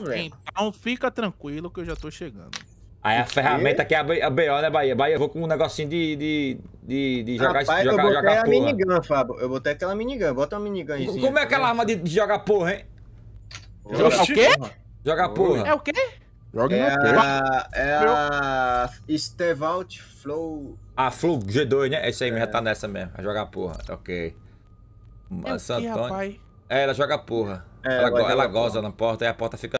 problema. Então fica tranquilo que eu já tô chegando. Aí a ferramenta aqui é a BO, né, Bahia? Bahia, eu vou com um negocinho de, de, de, de jogar Rapaz, jogar, eu botei a porra. minigun, Fábio. Eu botei aquela minigun, bota uma minigun aí. Como é aquela né? arma de, de jogar porra, hein? Joga o quê? Joga porra. É o quê? Joga é, é a, é a Estevalt Flow. Ah, Flow G2, né? Esse é aí é. já tá nessa mesmo. Jogar porra, ok. É Santoni. É, ela joga porra. É, ela, ela goza porra. na porta e a porta fica.